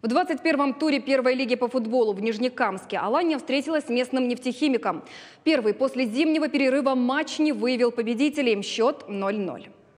В 21-м туре первой лиги по футболу в Нижнекамске Алания встретилась с местным нефтехимиком. Первый после зимнего перерыва матч не выявил победителей. Счет 0-0.